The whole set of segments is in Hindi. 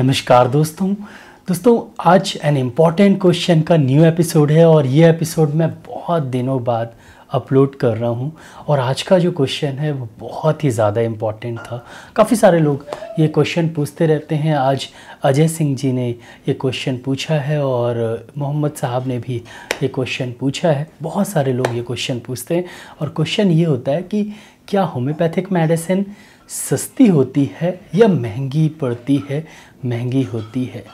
नमस्कार दोस्तों दोस्तों आज एन इम्पॉर्टेंट क्वेश्चन का न्यू एपिसोड है और ये एपिसोड मैं बहुत दिनों बाद अपलोड कर रहा हूँ और आज का जो क्वेश्चन है वो बहुत ही ज़्यादा इम्पॉर्टेंट था काफ़ी सारे लोग ये क्वेश्चन पूछते रहते हैं आज अजय सिंह जी ने ये क्वेश्चन पूछा है और मोहम्मद साहब ने भी ये क्वेश्चन पूछा है बहुत सारे लोग ये क्वेश्चन पूछते हैं और क्वेश्चन ये होता है कि क्या होम्योपैथिक मेडिसिन सस्ती होती है या महंगी पड़ती है महंगी होती है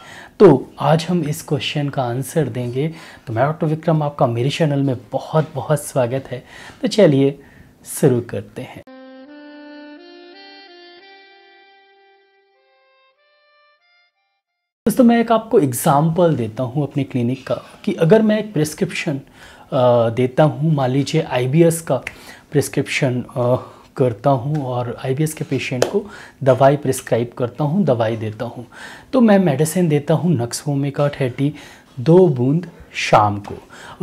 तो आज हम इस क्वेश्चन का आंसर देंगे तो मैं डॉक्टर विक्रम आपका मेरे चैनल में बहुत बहुत स्वागत है तो चलिए शुरू करते हैं दोस्तों मैं एक आपको एग्ज़ाम्पल देता हूँ अपने क्लिनिक का कि अगर मैं एक प्रिस्क्रिप्शन देता हूँ मान लीजिए आई का प्रिस्क्रिप्शन करता हूँ और आई के पेशेंट को दवाई प्रिस्क्राइब करता हूँ दवाई देता हूँ तो मैं मेडिसिन देता हूँ नक्स का थर्टी दो बूंद शाम को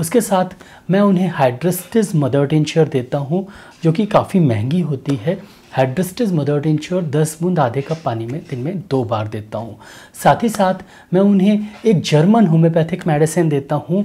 उसके साथ मैं उन्हें हाइड्रस्टिस मदर टेंचर देता हूँ जो कि काफ़ी महंगी होती है हाइड्रस्टिस मदर टेंचर दस बूंद आधे कप पानी में दिन में दो बार देता हूँ साथ ही साथ मैं उन्हें एक जर्मन होम्योपैथिक मेडिसिन देता हूँ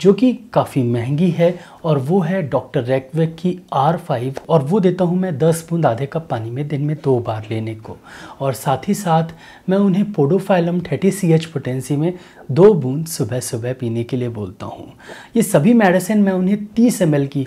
जो कि काफ़ी महंगी है और वो है डॉक्टर रेकवेक की आर फाइव और वो देता हूँ मैं दस बूंद आधे कप पानी में दिन में दो बार लेने को और साथ ही साथ मैं उन्हें podophyllum thirty C H potency में दो बूंद सुबह सुबह पीने के लिए बोलता हूँ ये सभी मेडिसिन मैं उन्हें तीस एम की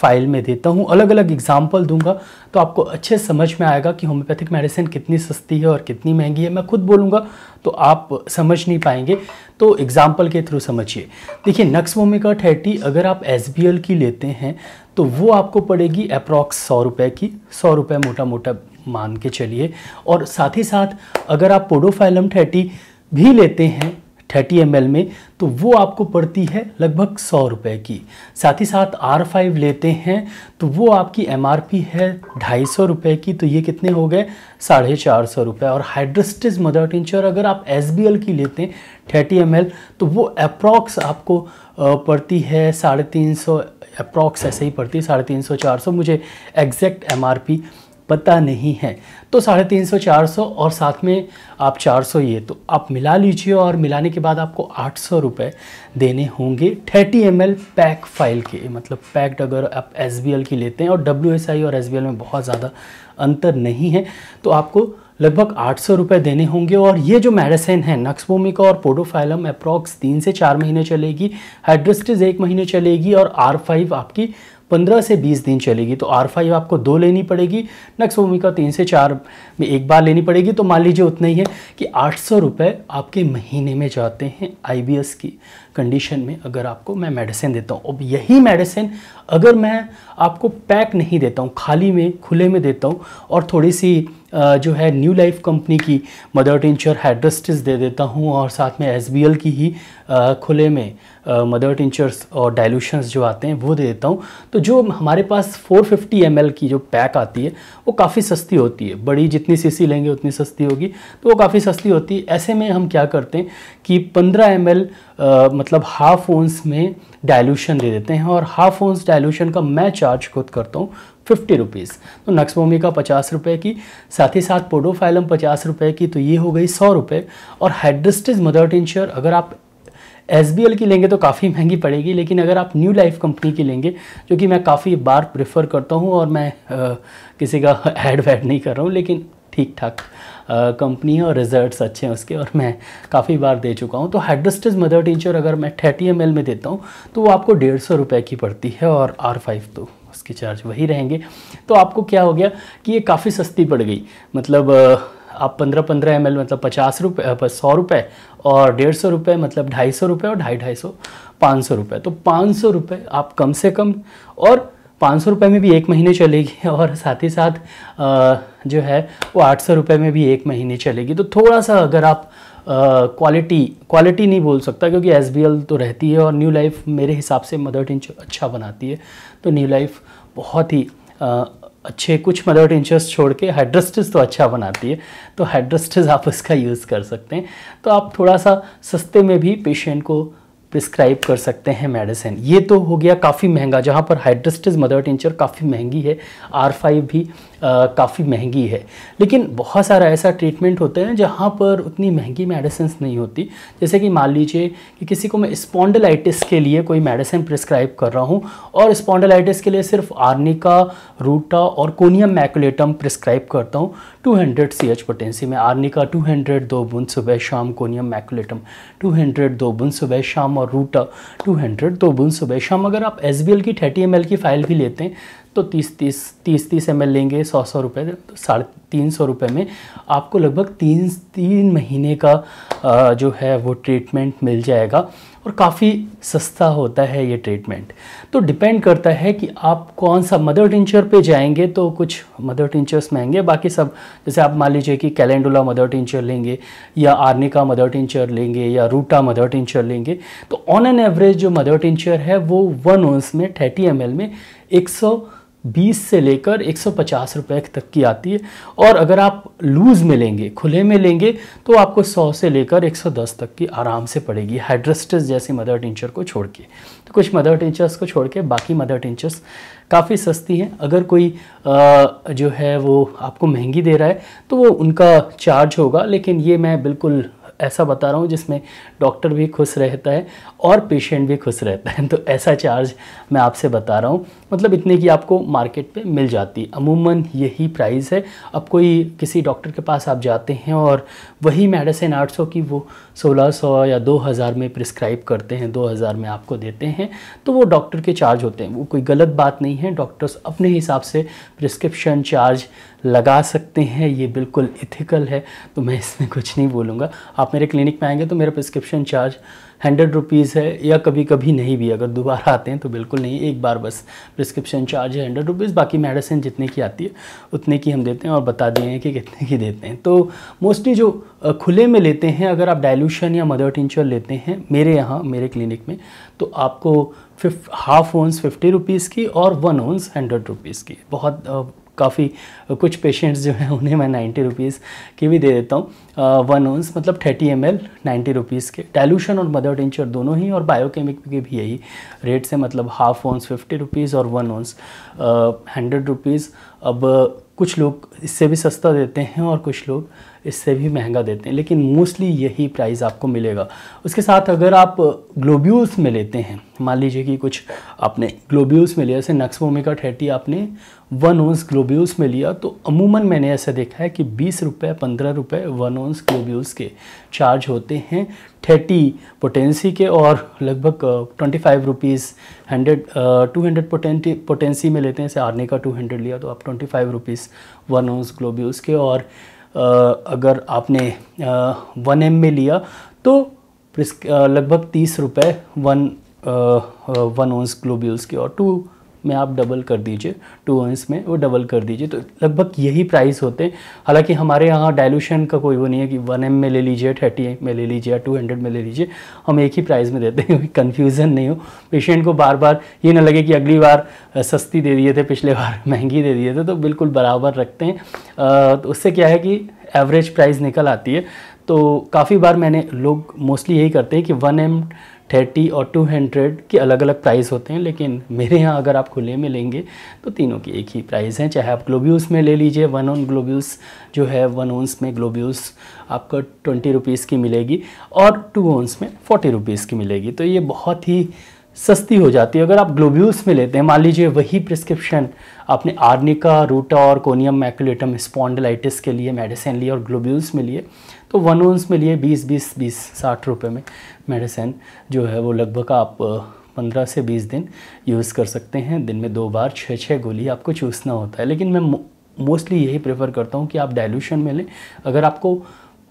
फाइल में देता हूँ अलग अलग एग्जाम्पल दूंगा तो आपको अच्छे समझ में आएगा कि होम्योपैथिक मेडिसिन कितनी सस्ती है और कितनी महंगी है मैं खुद बोलूँगा तो आप समझ नहीं पाएंगे तो एग्ज़ाम्पल के थ्रू समझिए देखिए नक्स वोमिका थर्टी अगर आप एस की लेते हैं तो वो आपको पड़ेगी अप्रॉक्स सौ रुपये की सौ रुपये मोटा मोटा मान के चलिए और साथ ही साथ अगर आप पोडोफाइलम थर्टी भी लेते हैं थर्टी एम में तो वो आपको पड़ती है लगभग सौ रुपये की साथ ही साथ आर फाइव लेते हैं तो वो आपकी एम है ढाई सौ रुपये की तो ये कितने हो गए साढ़े चार सौ रुपये और हाइड्रस्टिज़ मदर टिंचर अगर आप एस की लेते हैं थर्टी एम तो वो अप्रॉक्स आपको पड़ती है साढ़े तीन सौ अप्रॉक्स ऐसे ही पड़ती है साढ़े तीन सौ चार सौ मुझे एग्जैक्ट एम पता नहीं है तो साढ़े तीन सौ चार सौ और साथ में आप चार सौ ये तो आप मिला लीजिए और मिलाने के बाद आपको आठ सौ रुपये देने होंगे थर्टी एम पैक फाइल के मतलब पैक्ड अगर आप एस की लेते हैं और डब्ल्यू और एस में बहुत ज़्यादा अंतर नहीं है तो आपको लगभग आठ सौ रुपये देने होंगे और ये जो मेडिसिन है नक्सभूमिका और पोडोफाइलम अप्रॉक्स तीन से चार महीने चलेगी हाइड्रोस्टिस एक महीने चलेगी और आर फाइव आपकी पंद्रह से बीस दिन चलेगी तो आर फाइव आपको दो लेनी पड़ेगी नक्स भूमिका तीन से चार में एक बार लेनी पड़ेगी तो मान लीजिए उतना ही है कि आठ सौ रुपये आपके महीने में जाते हैं आई बी एस की कंडीशन में अगर आपको मैं मेडिसिन देता हूँ अब यही मेडिसिन अगर मैं आपको पैक नहीं देता हूँ खाली में खुले में देता हूँ और थोड़ी सी जो है न्यू लाइफ कंपनी की मदर टिंचर हाइड्रस्टिस दे देता हूँ और साथ में एस की ही खुले में मदर टिंचर्स और डायलूशंस जो आते हैं वो दे देता हूँ तो जो हमारे पास 450 फिफ्टी की जो पैक आती है वो काफ़ी सस्ती होती है बड़ी जितनी सीसी लेंगे उतनी सस्ती होगी तो वो काफ़ी सस्ती होती है ऐसे में हम क्या करते हैं कि पंद्रह एम मतलब एल मतलब हाफ ओंस में डाइल्यूशन दे देते हैं और हाफ ओंस डाइल्यूशन का मैं चार्ज खुद करता हूँ फिफ्टी रुपीज़ तो नक्सभूमि का पचास रुपये की साथ ही साथ पोडोफाइलम पचास रुपये की तो ये हो गई सौ रुपये और हाइड्रस्टिज मदर टिंचर अगर आप एस की लेंगे तो काफ़ी महंगी पड़ेगी लेकिन अगर आप न्यू लाइफ कंपनी की लेंगे जो कि मैं काफ़ी बार प्रेफर करता हूँ और मैं आ, किसी का एड वैड नहीं कर रहा हूँ लेकिन ठीक ठाक कंपनी है और रिजल्ट्स अच्छे हैं उसके और मैं काफ़ी बार दे चुका हूँ तो हाइड्रोस्टिज मदर टीचर अगर मैं थर्टी एम e में देता हूँ तो वो आपको डेढ़ सौ रुपये की पड़ती है और आर फाइव तो उसके चार्ज वही रहेंगे तो आपको क्या हो गया कि ये काफ़ी सस्ती पड़ गई मतलब आप पंद्रह पंद्रह एम मतलब पचास रुपये सौ रुपये और डेढ़ सौ रुपये मतलब ढाई सौ रुपये और ढाई ढाई सौ पाँच सौ रुपये तो पाँच सौ रुपये आप कम से कम और पाँच सौ में भी एक महीने चलेगी और साथ ही साथ जो है वो आठ सौ में भी एक महीने चलेगी तो थोड़ा सा अगर आप क्वालिटी क्वालिटी नहीं बोल सकता क्योंकि एस तो रहती है और न्यू लाइफ मेरे हिसाब से मदर टिंच अच्छा बनाती है तो न्यू लाइफ बहुत ही आ, अच्छे कुछ मदर टिंचर्स छोड़ के हाइड्रस्टिस तो अच्छा बनाती है तो हाइड्रस्टिस आप इसका यूज़ कर सकते हैं तो आप थोड़ा सा सस्ते में भी पेशेंट को प्रिस्क्राइब कर सकते हैं मेडिसिन ये तो हो गया काफ़ी महंगा जहाँ पर हाइड्रस्टिस मदर टिंचर काफ़ी महंगी है आर फाइव भी काफ़ी महंगी है लेकिन बहुत सारा ऐसा ट्रीटमेंट होते हैं जहाँ पर उतनी महंगी मेडिसिन नहीं होती जैसे कि मान लीजिए कि किसी को मैं स्पॉन्डलाइटिस के लिए कोई मेडिसिन प्रिस्क्राइब कर रहा हूँ और स्पॉन्डलाइटिस के लिए सिर्फ आर्निका रूटा और कोनियम मैकुलेटम प्रिस्क्राइब करता हूँ 200 हंड्रेड सी एच पोटेंसी में आर्निका 200 दो बुंद सुबह शाम कोनियम मैकुलेटम 200 दो बुंद सुबह शाम और रूटा 200 दो बुंद सुबह शाम अगर आप एस की थर्टी एम की फ़ाइल भी लेते हैं तो तीस तीस तीस तीस एम लेंगे सौ सौ रुपये तो साढ़े तीन सौ रुपये में आपको लगभग तीन तीन महीने का जो है वो ट्रीटमेंट मिल जाएगा और काफ़ी सस्ता होता है ये ट्रीटमेंट तो डिपेंड करता है कि आप कौन सा मदर टिंचर पे जाएंगे तो कुछ मदर टिंचर्स महंगे बाकी सब जैसे आप मान लीजिए कि कैलेंडुला मदर टिंचर लेंगे या आर्निका मदर टिंचर लेंगे या रूटा मदर टिंचर लेंगे तो ऑन एन एवरेज जो मदर टिंचर है वो वन ओंस में थर्टी एम में एक सौ बीस से लेकर एक सौ पचास रुपये तक की आती है और अगर आप लूज़ में लेंगे खुले में लेंगे तो आपको सौ से लेकर एक सौ दस तक की आराम से पड़ेगी हाइड्रस्टस जैसे मदर टिंचर को छोड़ के तो कुछ मदर टिंचर्स को छोड़ के बाकी मदर टिंचर्स काफ़ी सस्ती हैं अगर कोई आ, जो है वो आपको महंगी दे रहा है तो वो उनका चार्ज होगा लेकिन ये मैं बिल्कुल ऐसा बता रहा हूँ जिसमें डॉक्टर भी खुश रहता है और पेशेंट भी खुश रहता है तो ऐसा चार्ज मैं आपसे बता रहा हूँ मतलब इतने की आपको मार्केट पे मिल जाती है अमूमन यही प्राइस है अब कोई किसी डॉक्टर के पास आप जाते हैं और वही मेडिसिन 800 की वो 1600 या 2000 में प्रिस्क्राइब करते हैं 2000 में आपको देते हैं तो वो डॉक्टर के चार्ज होते हैं वो कोई गलत बात नहीं है डॉक्टर्स अपने हिसाब से प्रिस्क्रिप्शन चार्ज लगा सकते हैं ये बिल्कुल इथिकल है तो मैं इसमें कुछ नहीं बोलूँगा आप मेरे क्लिनिक में आएंगे तो मेरा प्रिस्क्रिप्शन चार्ज हंड्रेड रुपीज़ है या कभी कभी नहीं भी अगर दोबारा आते हैं तो बिल्कुल नहीं एक बार बस प्रिस्क्रिप्शन चार्ज है हंड्रेड रुपीज़ बाकी मेडिसिन जितने की आती है उतने की हम देते हैं और बता दिए हैं कि कितने की देते हैं तो मोस्टली जो खुले में लेते हैं अगर आप डायलूशन या मदर टिंचर लेते हैं मेरे यहाँ मेरे क्लिनिक में तो आपको फिफ हाफ ओन्स फिफ्टी रुपीज़ की और वन ओन्स हंड्रेड रुपीज़ की बहुत काफ़ी कुछ पेशेंट्स जो हैं उन्हें मैं नाइन्टी रुपीज़ की भी दे देता हूँ वन ओंस मतलब thirty M L ninety rupees के डाइल्यूशन और मदर टेंचर दोनों ही और बायोकेमिक के भी यही रेट से मतलब हाफ ओंस फिफ्टी रुपीज़ और वन ओंस हंड्रेड रुपीज़ अब कुछ लोग इससे भी सस्ता देते हैं और कुछ लोग इससे भी महंगा देते हैं लेकिन मोस्टली यही प्राइस आपको मिलेगा उसके साथ अगर आप ग्लोब्यूल्स में लेते हैं मान लीजिए कि कुछ आपने ग्लोब्यूल्स में लिया जैसे नक्स ओमेगा थर्टी आपने वन ओंस ग्लोब्यूल्स में लिया तो अमूमन मैंने ऐसा देखा है कि बीस रुपये पंद्रह रुपये वन ओंस ग्लोब्यूल्स के चार्ज होते हैं थर्टी पोटेंसी के और लगभग twenty five rupees hundred two hundred potency potency में लेते हैं जैसे आरने का टू हंड्रेड लिया तो आप twenty five rupees one ounce globules के और अगर आपने वन एम में लिया तो लगभग तीस रुपये वन वन ओंस ग्लोबियल्स के और टू में आप डबल कर दीजिए टू अंस में वो डबल कर दीजिए तो लगभग यही प्राइस होते हैं हालांकि हमारे यहाँ डायलूशन का कोई वो नहीं है कि वन एम में ले लीजिए थर्टी में ले लीजिए या टू हंड्रेड में ले लीजिए हम एक ही प्राइस में देते हैं कन्फ्यूज़न नहीं हो पेशेंट को बार बार ये ना लगे कि अगली बार सस्ती दे दिए थे पिछले बार महंगी दे दिए थे तो बिल्कुल बराबर रखते हैं तो उससे क्या है कि एवरेज प्राइस निकल आती है तो काफ़ी बार मैंने लोग मोस्टली यही करते हैं कि वन एम थर्टी और टू हंड्रेड के अलग अलग प्राइस होते हैं लेकिन मेरे यहाँ अगर आप खुले में लेंगे तो तीनों की एक ही प्राइस है चाहे आप ग्लोब्यूस में ले लीजिए वन ऑन ग्लोब्यूस जो है वन ओंस में ग्लोब्यूस आपको ट्वेंटी रुपीज़ की मिलेगी और टू ओंस में फोर्टी रुपीज़ की मिलेगी तो ये बहुत ही सस्ती हो जाती है अगर आप ग्लोब्यूस में लेते हैं मान लीजिए वही प्रिस्क्रिप्शन आपने आर्निका रूटा और कोनियम मैकुलेटम स्पॉन्डलाइटिस के लिए मेडिसिन लिए और ग्लोब्यूस में लिए तो वन ओंस में लिए बीस बीस बीस साठ रुपये में मेडिसिन जो है वो लगभग आप पंद्रह से बीस दिन यूज़ कर सकते हैं दिन में दो बार छः छः गोली आपको चूसना होता है लेकिन मैं मोस्टली यही प्रेफर करता हूँ कि आप डायल्यूशन में लें अगर आपको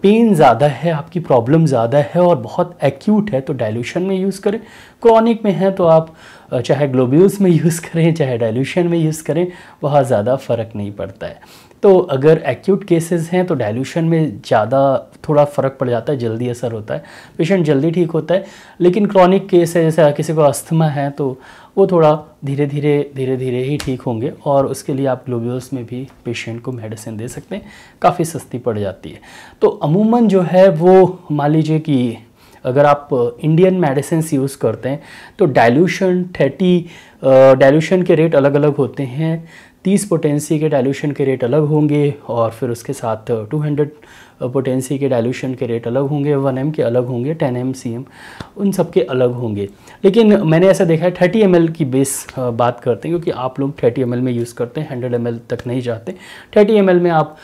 पेन ज़्यादा है आपकी प्रॉब्लम ज़्यादा है और बहुत एक्यूट है तो डायल्यूशन में यूज़ करें क्रॉनिक में है तो आप चाहे ग्लोब्यूल्स में यूज़ करें चाहे डाइल्यूशन में यूज़ करें बहुत ज़्यादा फ़र्क नहीं पड़ता है तो अगर एक्यूट केसेस हैं तो डाइल्यूशन में ज़्यादा थोड़ा फ़र्क पड़ जाता है जल्दी असर होता है पेशेंट जल्दी ठीक होता है लेकिन क्रॉनिक केस है जैसे किसी को अस्थमा है तो वो थोड़ा धीरे धीरे धीरे धीरे ही ठीक होंगे और उसके लिए आप ग्लोब्यूल्स में भी पेशेंट को मेडिसिन दे सकते हैं काफ़ी सस्ती पड़ जाती है तो अमूमन जो है वो मान लीजिए कि अगर आप इंडियन मेडिसिन यूज़ करते हैं तो डाइल्यूशन थर्टी डाइल्यूशन के रेट अलग अलग होते हैं तीस पोटेंसी के डाइल्यूशन के रेट अलग होंगे और फिर उसके साथ टू हंड्रेड पोटेंसी के डाइल्यूशन के रेट अलग होंगे वन एम के अलग होंगे टेन एम सी एम उन सब के अलग होंगे लेकिन मैंने ऐसा देखा है थर्टी एम की बेस बात करते हैं क्योंकि आप लोग थर्टी एम में यूज़ करते हैं हंड्रेड एम तक नहीं जाते थर्टी एम में आप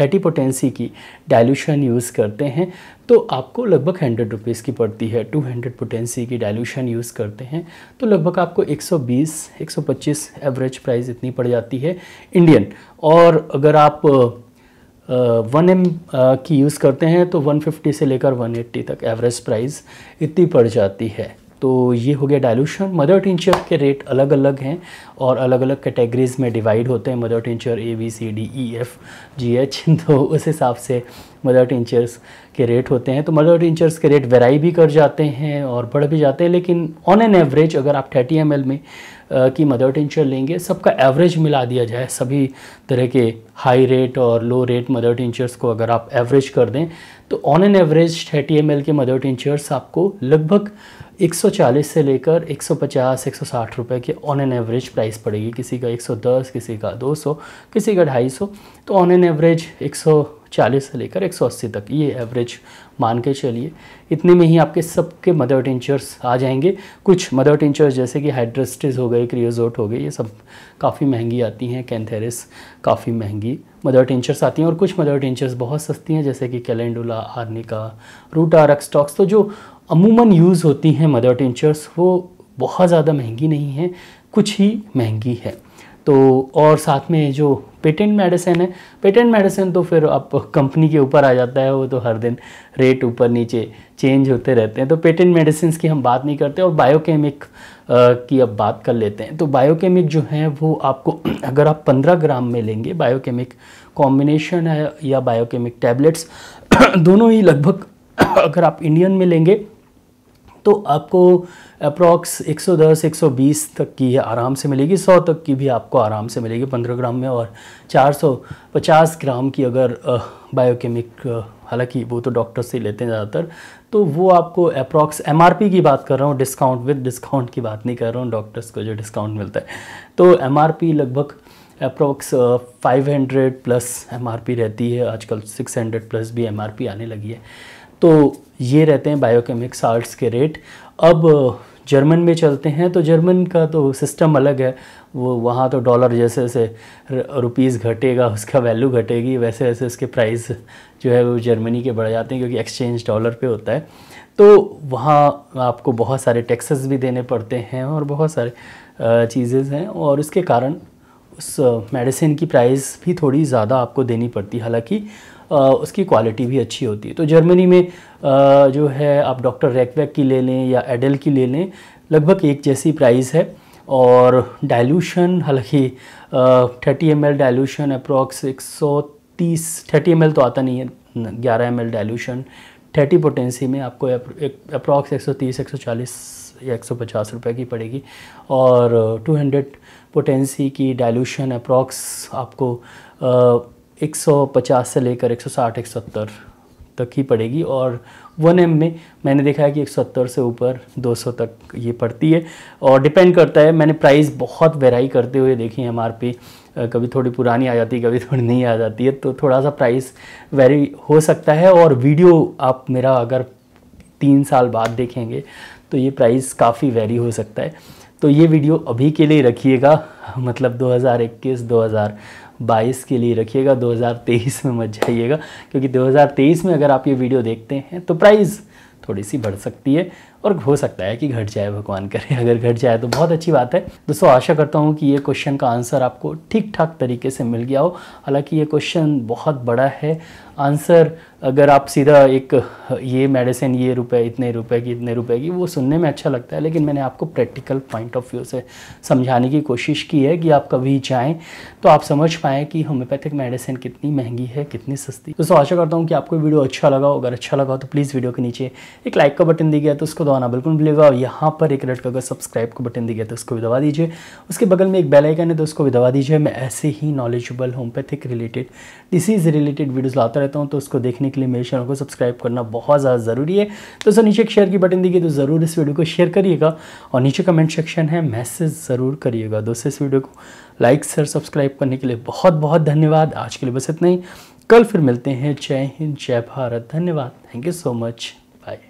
थर्टी पोटेंसी की डायल्यूशन यूज़ करते हैं तो आपको लगभग हंड्रेड रुपीज़ की पड़ती है टू हंड्रेड पोटेंसी की डाइल्यूशन यूज़ करते हैं तो लगभग आपको 120 125 एवरेज प्राइस इतनी पड़ जाती है इंडियन और अगर आप वन uh, एम uh, की यूज़ करते हैं तो 150 से लेकर 180 तक एवरेज प्राइस इतनी पड़ जाती है तो ये हो गया डाइल्यूशन मदर टिंचर के रेट अलग अलग हैं और अलग अलग कैटेगरीज में डिवाइड होते हैं mother tincture A B C D E F G H तो उस हिसाब से मदर टिंचर्स के रेट होते हैं तो मदर टिंचर्स के रेट वेराई भी कर जाते हैं और बढ़ भी जाते हैं लेकिन ऑन एन एवरेज अगर आप थर्टी एम में आ, की मदर टिंचर लेंगे सबका एवरेज मिला दिया जाए सभी तरह के हाई रेट और लो रेट मदर टिंचर्स को अगर आप एवरेज कर दें तो on an average thirty M के मदर टिंचर्स आपको लगभग 140 से लेकर 150 160 रुपए के ऑन एन एवरेज प्राइस पड़ेगी किसी का 110 किसी का 200 किसी का 250 तो ऑन एन एवरेज 140 से लेकर 180 तक ये एवरेज मान के चलिए इतने में ही आपके सबके मदर टिंचर्स आ जाएंगे कुछ मदर टिंचर्स जैसे कि हाइड्रस्टिस हो गए क्रियोजोट हो गए ये सब काफ़ी महंगी आती हैं कैंथेरिस काफ़ी महंगी मदर टिंचर्स आती हैं और कुछ मदर टिंचर्स बहुत सस्ती हैं जैसे कि कैलेंडुला आर्निका रूटा स्टॉक्स तो जो अमूमन यूज़ होती हैं मदर टिंचर्स वो बहुत ज़्यादा महंगी नहीं है कुछ ही महंगी है तो और साथ में जो पेटेंट मेडिसिन है पेटेंट मेडिसिन तो फिर आप कंपनी के ऊपर आ जाता है वो तो हर दिन रेट ऊपर नीचे चेंज होते रहते हैं तो पेटेंट मेडिसिन की हम बात नहीं करते और बायोकेमिक की अब बात कर लेते हैं तो बायोकेमिक जो है वो आपको अगर आप 15 ग्राम में लेंगे बायोकेमिक कॉम्बिनेशन है या बायोकेमिक टैबलेट्स दोनों ही लगभग अगर आप इंडियन में लेंगे तो आपको अप्रॉक्स 110 120 तक की है आराम से मिलेगी 100 तक की भी आपको आराम से मिलेगी 15 ग्राम में और 450 ग्राम की अगर बायोकेमिक हालांकि वो तो डॉक्टर से लेते हैं ज़्यादातर तो वो आपको अप्रॉक्स एम की बात कर रहा हूँ डिस्काउंट विद डिस्काउंट की बात नहीं कर रहा हूँ डॉक्टर्स को जो डिस्काउंट मिलता है तो एम लगभग अप्रॉक्स 500 प्लस एम रहती है आजकल 600 प्लस भी एम आने लगी है तो ये रहते हैं बायोकेमिक साल्ट्स के रेट अब जर्मन में चलते हैं तो जर्मन का तो सिस्टम अलग है वो वहाँ तो डॉलर जैसे जैसे रुपीज़ घटेगा उसका वैल्यू घटेगी वैसे वैसे उसके प्राइस जो है वो जर्मनी के बढ़ जाते हैं क्योंकि एक्सचेंज डॉलर पे होता है तो वहाँ आपको बहुत सारे टैक्सेस भी देने पड़ते हैं और बहुत सारे चीज़ेस हैं और उसके कारण उस मेडिसिन की प्राइस भी थोड़ी ज़्यादा आपको देनी पड़ती है हालाँकि उसकी क्वालिटी भी अच्छी होती है तो जर्मनी में जो है आप डॉक्टर रैकवैक की ले लें या एडल की ले लें लगभग एक जैसी प्राइस है और डाइल्यूशन हालांकि thirty M L dilution approx एक सौ तीस थर्टी एम तो आता नहीं है ग्यारह M L dilution thirty potency में आपको अप्रॉक्स एक सौ तीस एक सौ चालीस या एक सौ पचास रुपये की पड़ेगी और टू हंड्रेड पोटेंसी की डायलूशन अप्रॉक्स आपको 150 से लेकर 160 170 तक ही पड़ेगी और वन एम में मैंने देखा है कि 170 से ऊपर 200 तक ये पड़ती है और डिपेंड करता है मैंने प्राइस बहुत वेराई करते हुए देखी है एम कभी थोड़ी पुरानी आ जाती है कभी थोड़ी नहीं आ जाती है तो थोड़ा सा प्राइस वेरी हो सकता है और वीडियो आप मेरा अगर तीन साल बाद देखेंगे तो ये प्राइस काफ़ी वेरी हो सकता है तो ये वीडियो अभी के लिए रखिएगा मतलब 2021 2000 2022 के लिए रखिएगा 2023 में मत जाइएगा क्योंकि 2023 में अगर आप ये वीडियो देखते हैं तो प्राइस थोड़ी सी बढ़ सकती है और हो सकता है कि घट जाए भगवान करे अगर घट जाए तो बहुत अच्छी बात है दोस्तों आशा करता हूँ कि ये क्वेश्चन का आंसर आपको ठीक ठाक तरीके से मिल गया हो हालांकि ये क्वेश्चन बहुत बड़ा है आंसर अगर आप सीधा एक ये मेडिसिन ये रुपए इतने रुपए की इतने रुपए की वो सुनने में अच्छा लगता है लेकिन मैंने आपको प्रैक्टिकल पॉइंट ऑफ व्यू से समझाने की कोशिश की है कि आप कभी जाएँ तो आप समझ पाएँ कि होम्योपैथिक मेडिसिन कितनी महंगी है कितनी सस्ती दोस्तों आशा करता हूँ कि आपको वीडियो अच्छा लगा हो अगर अच्छा लगा हो तो प्लीज़ वीडियो के नीचे एक लाइक का बटन दी गया तो उसको दबाना बिल्कुल मिलेगा और यहाँ पर एक रेड कलर का सब्सक्राइब का बटन दिया तो उसको भी दबा दीजिए उसके बगल में एक बेल आइकन है तो उसको भी दबा दीजिए मैं ऐसे ही knowledgeable homeopathic related disease related videos लाता रहता हूँ तो उसको देखने के लिए मेरे चैनल को सब्सक्राइब करना बहुत ज़्यादा ज़रूरी है तो सर नीचे एक शेयर की बटन दिखिए तो ज़रूर इस वीडियो को शेयर करिएगा और नीचे कमेंट सेक्शन है मैसेज ज़रूर करिएगा दोस्तों इस वीडियो को लाइक सर सब्सक्राइब करने के लिए बहुत बहुत धन्यवाद आज के लिए बस इतना ही कल फिर मिलते हैं जय हिंद जय भारत धन्यवाद thank you so much bye